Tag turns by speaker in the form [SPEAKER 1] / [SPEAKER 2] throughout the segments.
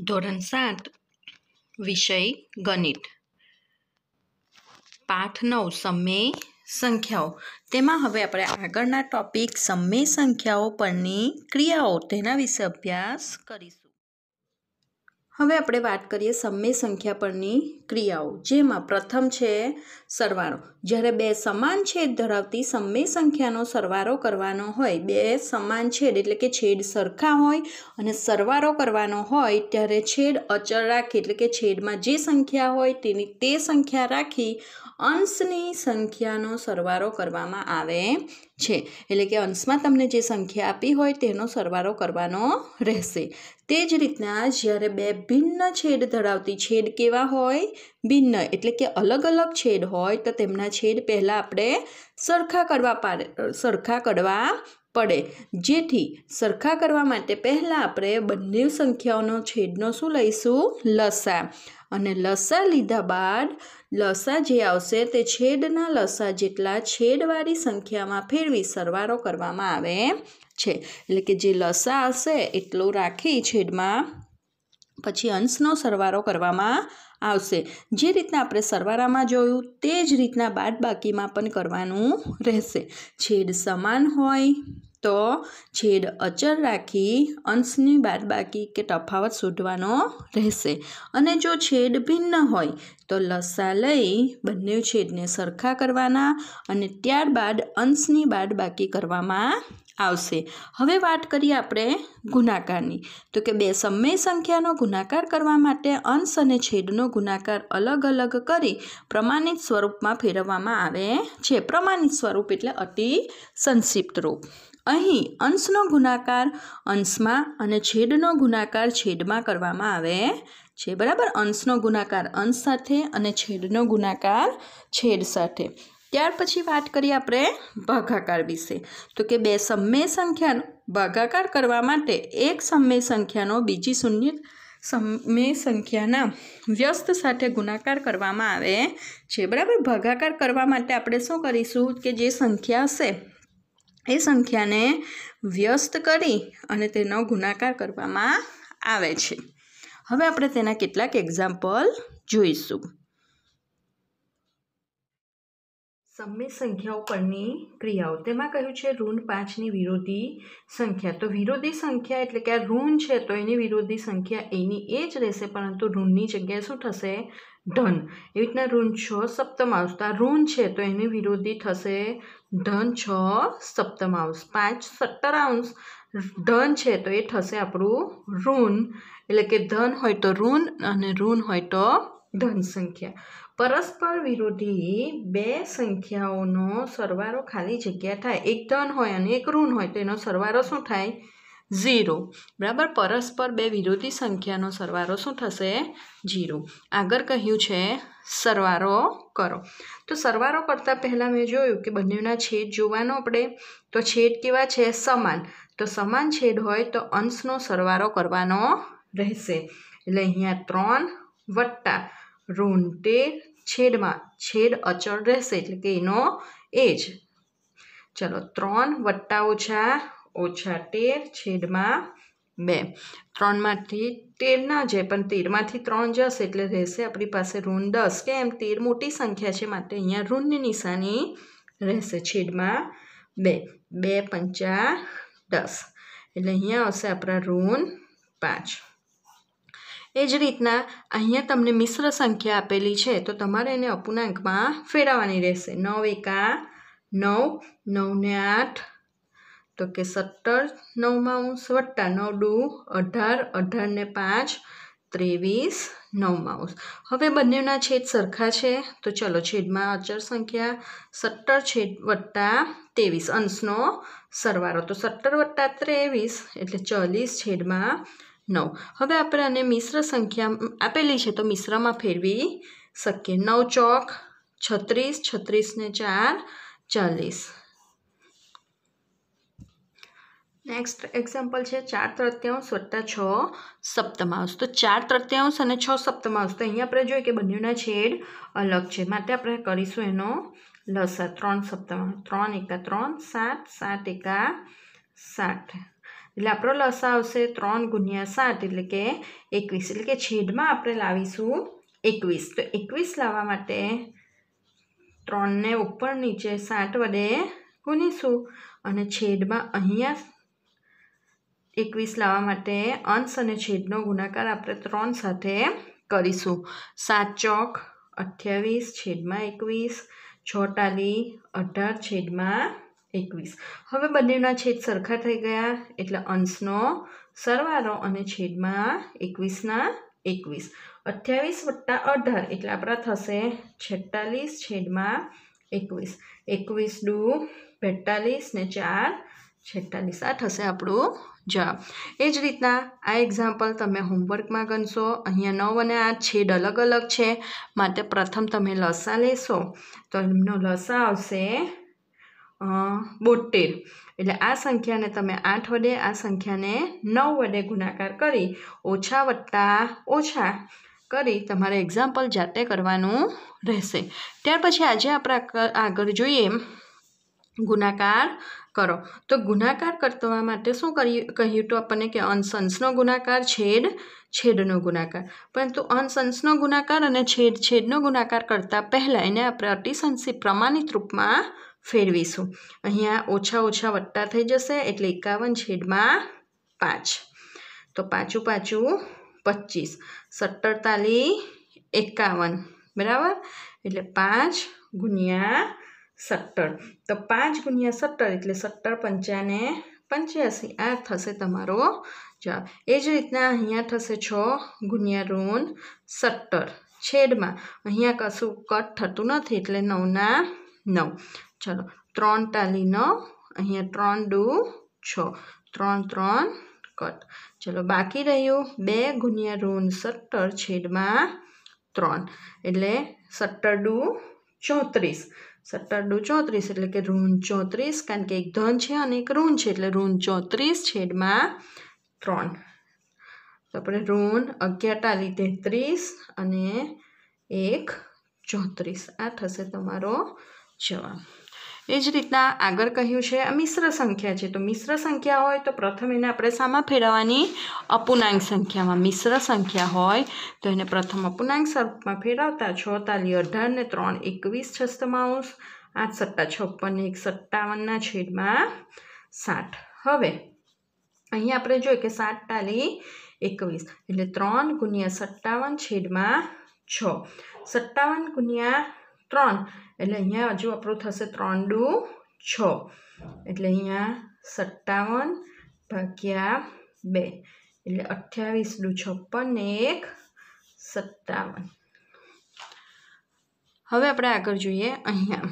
[SPEAKER 1] ધોરણ સાત વિષય ગણિત પાઠ નવ સમય સંખ્યાઓ તેમાં હવે આપણે આગળના ટોપિક સમય સંખ્યાઓ પરની ક્રિયાઓ તેના વિશે અભ્યાસ કરીશું હવે આપણે વાત કરીએ સમય સંખ્યા પરની ક્રિયાઓ જેમાં પ્રથમ છે સરવાળો જ્યારે બે સમાન છેદ ધરાવતી સમય સંખ્યાનો સરવાળો કરવાનો હોય બે સમાન છેદ એટલે કે છેદ સરખા હોય અને સરવાળો કરવાનો હોય ત્યારે છેદ અચળ રાખી એટલે કે છેદમાં જે સંખ્યા હોય તેની તે સંખ્યા રાખી અંશની સંખ્યાનો સરવાળો કરવામાં આવે છે એટલે કે અંશમાં તમને જે સંખ્યા આપી હોય તેનો સરવાળો કરવાનો રહેશે તે જ રીતના જ્યારે બે ભિન્ન છેદ ધરાવતી છેદ કેવા હોય ભિન્ન એટલે કે અલગ અલગ છેદ હોય તો તેમના છેદ પહેલાં આપણે સરખા કરવા પાડે સરખા કરવા પડે જેથી સરખા કરવા માટે પહેલાં આપણે બંને સંખ્યાઓનો છેદનો શું લઈશું લસા અને લસા લીધા બાદ લસા જે આવશે તે છેદના લસા જેટલા છેદવાળી સંખ્યામાં ફેરવી સરવારો કરવામાં આવે છે એટલે કે જે લસા હશે એટલો રાખી છેદમાં પછી અંશનો સરવારો કરવામાં આવશે જે રીતના આપણે સરવારામાં જોયું તે જ રીતના બાદબાકીમાં પણ કરવાનું રહેશે છેદ સમાન હોય તો છેદ અચર રાખી અંશની બાદબાકી કે તફાવત શોધવાનો રહેશે અને જો છેદ ભિન્ન હોય તો લસા લઈ બંને છેદને સરખા કરવાના અને ત્યારબાદ અંશની બાદ બાકી કરવામાં આવશે હવે વાત કરીએ આપણે ગુણાકારની તો કે બે સમય સંખ્યાનો ગુણાકાર કરવા માટે અંશ અને છેદનો ગુણાકાર અલગ અલગ કરી પ્રમાણિત સ્વરૂપમાં ફેરવવામાં આવે છે પ્રમાણિત સ્વરૂપ એટલે અતિ સંક્ષિપ્ત રૂપ અહીં અંશનો ગુણાકાર અંશમાં અને છેદનો ગુણાકાર છેદમાં કરવામાં આવે છે બરાબર અંશનો ગુણાકાર અંશ સાથે અને છેડનો ગુણાકાર છેડ સાથે ત્યાર પછી વાત કરીએ આપણે ભાગાકાર વિશે તો કે બે સમય સંખ્યાનો ભાગાકાર કરવા માટે એક સમય સંખ્યાનો બીજી શૂન્ય સમય સંખ્યાના વ્યસ્ત સાથે ગુણાકાર કરવામાં આવે છે બરાબર ભાગાકાર કરવા માટે આપણે શું કરીશું કે જે સંખ્યા હશે એ સંખ્યાને વ્યસ્ત કરી અને તેનો ગુણાકાર કરવામાં આવે છે હવે આપણે તેના કેટલાક એક્ઝામ્પલ જોઈશું સમય સંખ્યાઓ પરની ક્રિયાઓ તેમાં કહ્યું છે ઋણ પાંચની વિરોધી સંખ્યા તો વિરોધી સંખ્યા એટલે કે આ ઋણ છે તો એની વિરોધી સંખ્યા એની એ જ રહેશે પરંતુ ઋણની જગ્યાએ શું થશે ધન એવી રીતના ઋણ છ સપ્તમ આવશે તો આ ઋણ છે તો એની વિરોધી થશે ધન છ સપ્તમ આવશે પાંચ સત્તર અંશ ધન છે તો એ થશે આપણું ઋણ એટલે કે ધન હોય તો ઋણ અને ઋણ હોય તો ધન સંખ્યા પરસ્પર વિરોધી બે સંખ્યાઓનો સરવારો ખાલી જગ્યા થાય એક ધન હોય અને એક ઋણ હોય તો એનો સરવારો શું થાય ઝીરો બરાબર પરસ્પર બે વિરોધી સંખ્યાનો સરવારો શું થશે જીરો આગળ કહ્યું છે સરવારો કરો તો સરવારો કરતાં પહેલાં મેં જોયું કે બંનેના છેદ જોવાનો આપણે તો છેદ કેવા છે સમાન તો સમાન છેદ હોય તો અંશનો સરવારો કરવાનો રહેશે એટલે અહીંયા ત્રણ વટ્ટા રૂંટેર છેદમાં છેદ અચળ રહેશે એટલે કે એનો એજ જ ચલો ત્રણ વત્તા ઓછા ઓછા તેર છેદમાં બે ત્રણમાંથી તેર ના જાય પણ તેરમાંથી ત્રણ જશે એટલે રહેશે આપણી પાસે ઋણ દસ કે એમ તેર મોટી સંખ્યા છે માટે અહીંયા ઋણની નિશાની રહેશે છેદમાં બે બે પંચા દસ એટલે અહીંયા આવશે આપણા ઋણ પાંચ એ જ રીતના અહીંયા તમને મિશ્ર સંખ્યા આપેલી છે તો તમારે એને અપૂર્ણાંકમાં ફેરવવાની રહેશે નવ એકા નવ નવને આઠ તો કે સત્તર નવમાં અંશ વત્તા નવ ડુ અઢાર અઢારને પાંચ ત્રેવીસ નવમાં અંશ હવે બંનેના છેદ સરખા છે તો ચલો છેદમાં અચર સંખ્યા સત્તર છેદ વત્તા ત્રેવીસ અંશનો સરવારો તો સત્તર વત્તા ત્રેવીસ એટલે ચાલીસ છેદમાં નવ હવે આપણે આને મિશ્ર સંખ્યા આપેલી છે તો મિશ્રમાં ફેરવી શકીએ નવ ચોક છત્રીસ છત્રીસને ચાર ચાલીસ નેક્સ્ટ એક્ઝામ્પલ છે ચાર તૃત્યાંશ વત્તા છ સપ્તમાંશ તો ચાર તૃત્યાંશ અને છ સપ્તમાંશ તો અહીંયા આપણે જોઈએ કે બંનેના છેડ અલગ છે માટે આપણે કરીશું એનો લસા ત્રણ સપ્તમાંશ ત્રણ એકા ત્રણ સાત સાત એકા સાત એટલે આપણો લસા આવશે ત્રણ ગુણ્યા સાત એટલે કે એકવીસ એટલે કે છેડમાં આપણે લાવીશું એકવીસ તો એકવીસ લાવવા માટે ત્રણને ઉપર નીચે સાત વડે ગુનીશું અને છેડમાં અહીંયા એકવીસ લાવવા માટે અંશ અને છેદનો ગુણાકાર આપણે ત્રણ સાથે કરીશું સાત ચોક અઠ્યાવીસ છેદમાં એકવીસ છોટાલી અઢાર છેદમાં એકવીસ હવે બંનેના છેદ સરખા થઈ ગયા એટલે અંશનો સરવારો અને છેદમાં એકવીસના એકવીસ અઠ્યાવીસ વત્તા અઢાર એટલે આપણા થશે છેતાલીસ છેદમાં એકવીસ એકવીસ દુ બેતાલીસ ને ચાર છેટ્ટાની સા થશે આપણું જવાબ એ જ રીતના આ એક્ઝામ્પલ તમે હોમવર્કમાં ગણશો અહીંયા નવ અને આ છેદ અલગ અલગ છે માટે પ્રથમ તમે લસા લેશો તો એમનો લસા આવશે બોતેર એટલે આ સંખ્યાને તમે આઠ વડે આ સંખ્યાને નવ વડે ગુણાકાર કરી ઓછા વત્તા ઓછા કરી તમારે એક્ઝામ્પલ જાતે કરવાનું રહેશે ત્યાર પછી આજે આપણે આગળ જોઈએ ગુણાકાર કરો તો ગુણાકાર કરવા માટે શું કરી કહ્યું તો આપણને કે અંશંશનો ગુણાકાર છેડ છેડનો ગુણાકાર પરંતુ અંશંશનો ગુણાકાર અને છેડ છેડનો ગુણાકાર કરતાં પહેલાં એને આપણે અતિશંશી પ્રમાણિત રૂપમાં ફેરવીશું અહીંયા ઓછા ઓછા વત્તા થઈ જશે એટલે એકાવન છેડમાં પાંચ તો પાછું પાછું પચીસ સત્તર એકાવન બરાબર એટલે પાંચ ગુણ્યા સત્તર તો પાંચ ગુણ્યા સત્તર એટલે સત્તર પંચાને પંચ્યાસી આ થશે તમારો જવાબ એ જ રીતના અહીંયા થશે છ ગુણ્યા ઋણ સત્તર છેડમાં અહીંયા કશું કટ થતું નથી એટલે નવના નવ ચલો ત્રણ તાલી નવ અહીંયા ત્રણ ડુ છ ત્રણ ત્રણ કટ ચલો બાકી રહ્યું બે ગુણ્યા ઋણ સત્તર છેડમાં ત્રણ એટલે સત્તર ડુ ચોત્રીસ સત્તરડો ચોત્રીસ એટલે કે ઋણ ચોત્રીસ કારણ કે એક ધન છે અને એક ઋણ છે એટલે ઋણ ચોત્રીસ છેડમાં ત્રણ તો આપણે ઋણ અગિયારટા લીધે ત્રીસ અને એક ચોત્રીસ આ થશે તમારો જવાબ એ જ રીતના આગળ કહ્યું છે આ મિશ્ર સંખ્યા છે તો મિશ્ર સંખ્યા હોય તો પ્રથમ એને આપણે શામાં ફેરવવાની અપૂર્ણાંક સંખ્યામાં મિશ્ર સંખ્યા હોય તો એને પ્રથમ અપૂર્ણાંક સ્વરૂપમાં ફેરવતા તાલી અઢાર ને ત્રણ એકવીસ છસ્તમાંશ આઠ સત્તા છપ્પન એક સત્તાવનના છેડમાં સાઠ હવે અહીં આપણે જોઈએ કે સાત તાલી એકવીસ એટલે ત્રણ ગુણ્યા સત્તાવન છેડમાં છ સત્તાવન ગુણ્યા ત્રણ એટલે અહીંયા હજુ આપણું થશે ત્રણ ડુ છ એટલે અહીંયા સત્તાવન ભાગ્યા બે એટલે અઠ્યાવીસ ડુ છપ્પન એક સત્તાવન હવે આપણે આગળ જોઈએ અહીંયા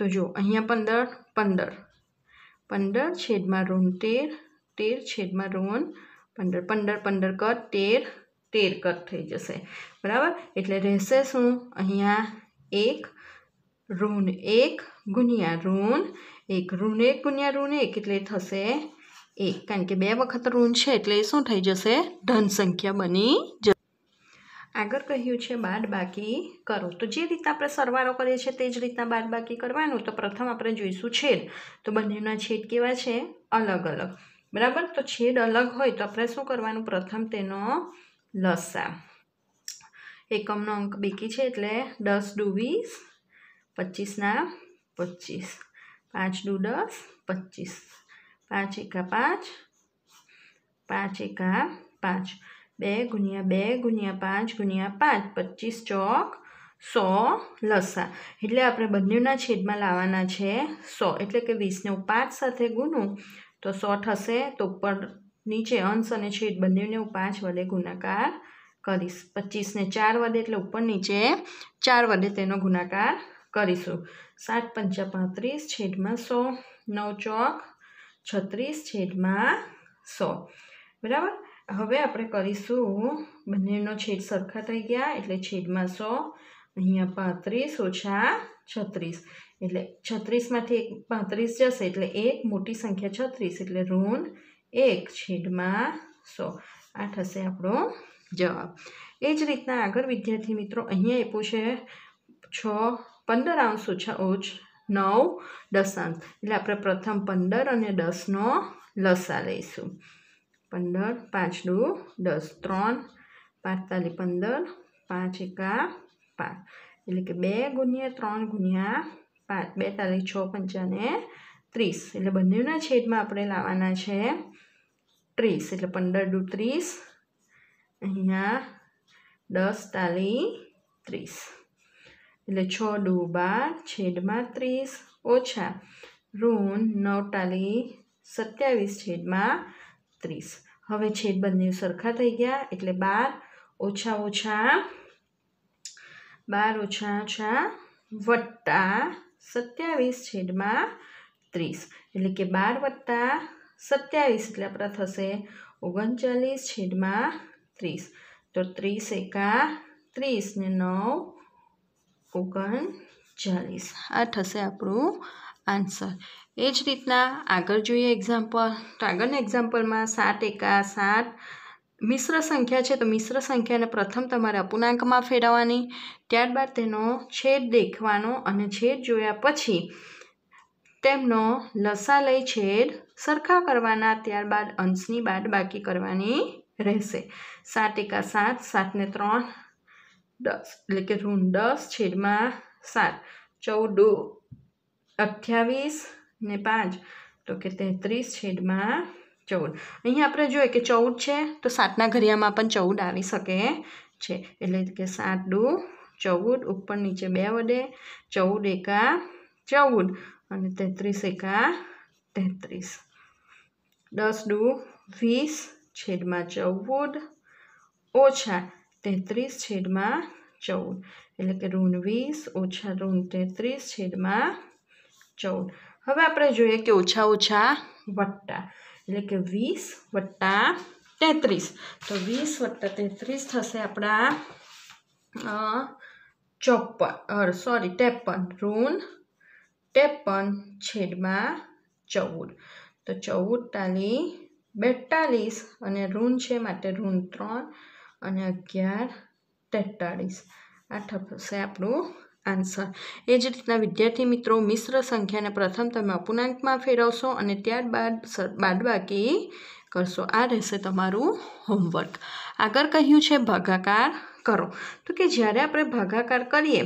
[SPEAKER 1] તો જો અહીંયા પંદર પંદર પંદર છેદમાં ઋણ તેર તેર છેદમાં ઋણ પંદર પંદર પંદર કદ તેર તેર કદ થઈ જશે બરાબર એટલે રહેશે શું અહીંયા એક ઋણ એક ગુણ્યા ઋણ એક ઋણ એક ગુણ્યા ઋણ એક એટલે થશે એક કારણ કે બે વખત ઋણ છે એટલે શું થઈ જશે ધન સંખ્યા બની જશે આગળ કહ્યું છે બાદ બાકી કરો તો જે રીતના આપણે સરવારો કરીએ છીએ તે જ રીતના બાદ બાકી કરવાનું તો પ્રથમ આપણે જોઈશું છેદ તો બંનેના છેદ કેવા છે અલગ અલગ બરાબર તો છેદ અલગ હોય તો આપણે શું કરવાનું પ્રથમ તેનો લસા એકમનો અંક બેકી છે એટલે દસ દુ વીસ પચીસના પચીસ પાંચ ડુ દસ પચીસ પાંચ એકા પાંચ પાંચ એકા પાંચ બે ગુણ્યા બે ગુણ્યા પાંચ ગુણ્યા પાંચ પચીસ ચોક સો લસા એટલે આપણે બંનેના છેદમાં લાવવાના છે સો એટલે કે વીસને હું પાંચ સાથે ગુનું તો સો થશે તો ઉપર નીચે અંશ અને છેદ બંનેને હું પાંચ વડે ગુણાકાર કરીશ પચીસને ચાર વડે એટલે ઉપર નીચે ચાર વડે તેનો ગુણાકાર કરીશું સાત પંચા પાંત્રીસ છેડમાં સો નવ ચોક છત્રીસ છેડમાં સો બરાબર હવે આપણે કરીશું બંનેનો છેદ સરખા થઈ ગયા એટલે છેડમાં સો અહીંયા પાંત્રીસ ઓછા છત્રીસ એટલે છત્રીસમાંથી એક પાંત્રીસ જશે એટલે એક મોટી સંખ્યા છત્રીસ એટલે ઋણ એક છેડમાં સો આ થશે આપણો જવાબ એ જ રીતના આગળ વિદ્યાર્થી મિત્રો અહીંયા આપ્યું છે છ પંદર અંશ ઓછા ઓછ નવ દશાંશ એટલે આપણે પ્રથમ પંદર અને દસનો લસા લઈશું પંદર પાંચ દુ દસ ત્રણ પાંચતાલી પંદર પાંચ એકા પાંચ એટલે કે બે ગુણ્યા ત્રણ ગુણ્યા પાંચ બે તારીખ છ પંચાને ત્રીસ એટલે બંનેના છેદમાં આપણે લાવવાના છે ત્રીસ એટલે પંદર દુ ત્રીસ અહીંયા દસ તાલી ત્રીસ એટલે છ ડુ બાર છેદમાં ત્રીસ ઓછા ઋણ નવ તાલી સત્યાવીસ છેદમાં ત્રીસ હવે છેદ બંને સરખા થઈ ગયા એટલે બાર ઓછા ઓછા બાર ઓછા ઓછા વત્તા સત્યાવીસ છેદમાં ત્રીસ એટલે કે બાર વત્તા સત્યાવીસ એટલે આપણા થશે ઓગણચાલીસ છેદમાં ત્રીસ તો ત્રીસ એકા ત્રીસ ને નવ ઓગણ ચાલીસ આ થશે આપણું આન્સર એ જ રીતના આગળ જોઈએ એક્ઝામ્પલ તો આગળના એક્ઝામ્પલમાં સાત એકા સાત મિશ્ર સંખ્યા છે તો મિશ્ર સંખ્યાને પ્રથમ તમારે અપૂર્ણાંકમાં ફેરવવાની ત્યારબાદ તેનો છેદ દેખવાનો અને છેદ જોયા પછી તેમનો લસા લઈ છેદ સરખા કરવાના ત્યારબાદ અંશની બાદ બાકી કરવાની રહેશે સાત એકા સાત સાતને ત્રણ દસ એટલે કે ઋણ દસ છેડમાં સાત ચૌદ અઠ્યાવીસ ને પાંચ તો કે તેત્રીસ છેડમાં ચૌદ અહીંયા આપણે જોઈએ કે ચૌદ છે તો સાતના ઘરિયામાં પણ ચૌદ આવી શકે છે એટલે કે સાત ડુ ચૌદ ઉપર નીચે બે વડે ચૌદ એકા ચૌદ અને તેત્રીસ એકા તેત્રીસ દસ ડુ વીસ છેદમાં ચૌદ ઓછા તેત્રીસ છેદમાં ચૌદ એટલે કે ઋણ વીસ ઓછા ઋણ તેત્રીસ છેદમાં ચૌદ હવે આપણે જોઈએ કે ઓછા ઓછા વટ્ટા એટલે કે વીસ વટ્ટા તેત્રીસ તો વીસ વટ્ટા તેત્રીસ થશે આપણા ચોપન સોરી ત્રેપન ઋણ ત્રેપન છેદમાં ચૌદ તો ચૌદ તાલી બેતાલીસ અને ઋણ છે માટે ઋણ ત્રણ અને અગિયાર તેતાળીસ આ થશે આપણું આન્સર એ જ રીતના વિદ્યાર્થી મિત્રો મિશ્ર સંખ્યાને પ્રથમ તમે અપૂર્ણાંકમાં ફેરવશો અને ત્યારબાદ બાદબાકી કરશો આ રહેશે તમારું હોમવર્ક આગળ કહ્યું છે ભાગાકાર કરો તો કે જ્યારે આપણે ભાગાકાર કરીએ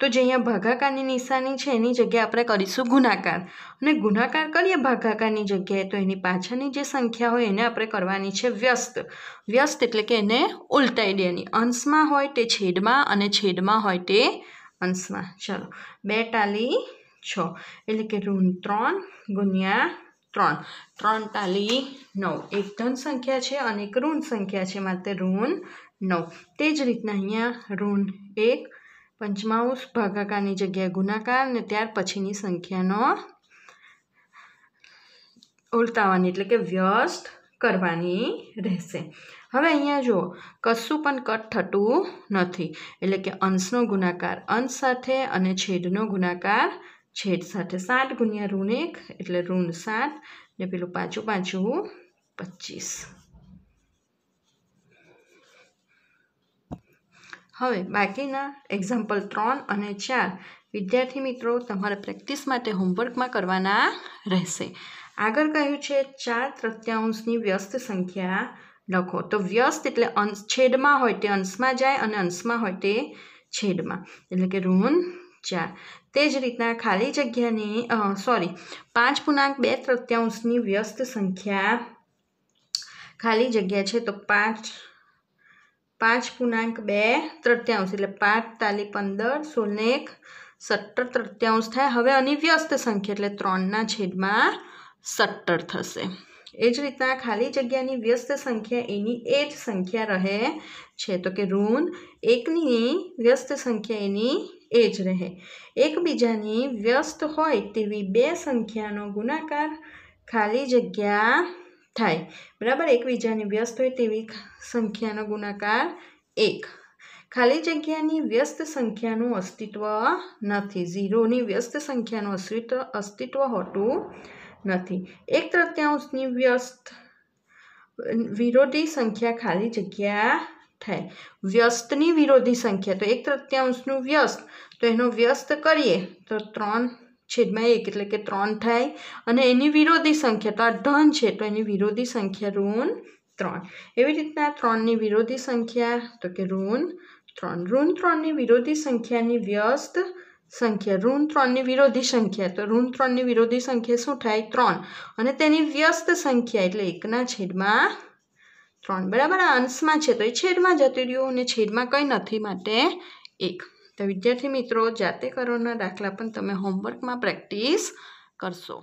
[SPEAKER 1] તો જે અહીંયા ભાગાકારની નિશાની છે એની જગ્યાએ આપણે કરીશું ગુણાકાર અને ગુણાકાર કરીએ ભાગાકારની જગ્યાએ તો એની પાછળની જે સંખ્યા હોય એને આપણે કરવાની છે વ્યસ્ત વ્યસ્ત એટલે કે એને ઉલટાઈ દેવાની અંશમાં હોય તે છેડમાં અને છેડમાં હોય તે અંશમાં ચલો બે ટાલી છ એટલે કે ઋણ ત્રણ ગુણ્યા ત્રણ ત્રણ ટાલી નવ એક ધન સંખ્યા છે અને એક ઋણ સંખ્યા છે માટે ઋણ નવ તે જ રીતના અહીંયા ઋણ એક પંચમાંશ ભાગાકારની જગ્યાએ ગુણાકાર અને ત્યાર પછીની સંખ્યાનો ઉલટાવવાની એટલે કે વ્યસ્ત કરવાની રહેશે હવે અહીંયા જુઓ કશું પણ કટ થતું નથી એટલે કે અંશનો ગુણાકાર અંશ સાથે અને છેદનો ગુણાકાર છેદ સાથે સાત ગુણ્યા ઋણ એક એટલે ઋણ સાત ને પેલું પાછું પાછું પચીસ હવે બાકીના એક્ઝામ્પલ ત્રણ અને ચાર વિદ્યાર્થી મિત્રો તમારે પ્રેક્ટિસ માટે હોમવર્કમાં કરવાના રહેશે આગળ કહ્યું છે ચાર તૃત્યાંશની વ્યસ્ત સંખ્યા લખો તો વ્યસ્ત એટલે અંશ છેદમાં હોય તે અંશમાં જાય અને અંશમાં હોય તે છેદમાં એટલે કે ઋણ ચાર તે જ રીતના ખાલી જગ્યાની સોરી પાંચ પૂર્ણાંક બે તૃત્યાંશની વ્યસ્ત સંખ્યા ખાલી જગ્યા છે તો પાંચ પાંચ પૂર્ણાંક બે તૃત્યાંશ એટલે પાંચ તાલી પંદર સોળને એક સત્તર તૃત્યાંશ થાય હવે આની વ્યસ્ત સંખ્યા એટલે ત્રણના છેદમાં સત્તર થશે એ જ રીતના ખાલી જગ્યાની વ્યસ્ત સંખ્યા એની એ જ સંખ્યા રહે છે તો કે ઋણ એકની વ્યસ્ત સંખ્યા એની એ જ રહે એકબીજાની વ્યસ્ત હોય તેવી બે સંખ્યાનો ગુણાકાર ખાલી જગ્યા થાય બરાબર એકબીજાની વ્યસ્ત હોય તેવી સંખ્યાનો ગુણાકાર એક ખાલી જગ્યાની વ્યસ્ત સંખ્યાનું અસ્તિત્વ નથી ઝીરોની વ્યસ્ત સંખ્યાનું અસ્તિત્વ અસ્તિત્વ હોતું નથી એક તૃત્યાંશની વ્યસ્ત વિરોધી સંખ્યા ખાલી જગ્યા થાય વ્યસ્તની વિરોધી સંખ્યા તો એક તૃત્યાંશનું વ્યસ્ત તો એનો વ્યસ્ત કરીએ તો ત્રણ છેદમાં એક એટલે કે ત્રણ થાય અને એની વિરોધી સંખ્યા તો આ ધન છે તો એની વિરોધી સંખ્યા ઋણ ત્રણ એવી રીતના ત્રણની વિરોધી સંખ્યા તો કે ઋણ ત્રણ ઋણ ત્રણની વિરોધી સંખ્યાની વ્યસ્ત સંખ્યા ઋણ ત્રણની વિરોધી સંખ્યા તો ઋણ ત્રણની વિરોધી સંખ્યા શું થાય ત્રણ અને તેની વ્યસ્ત સંખ્યા એટલે એકના છેદમાં ત્રણ બરાબર આ અંશમાં છે તો એ છેદમાં જતું રહ્યું અને છેદમાં કંઈ નથી માટે એક તો વિદ્યાર્થી મિત્રો જાતે કરોના દાખલા પણ તમે હોમવર્કમાં પ્રેક્ટિસ કરશો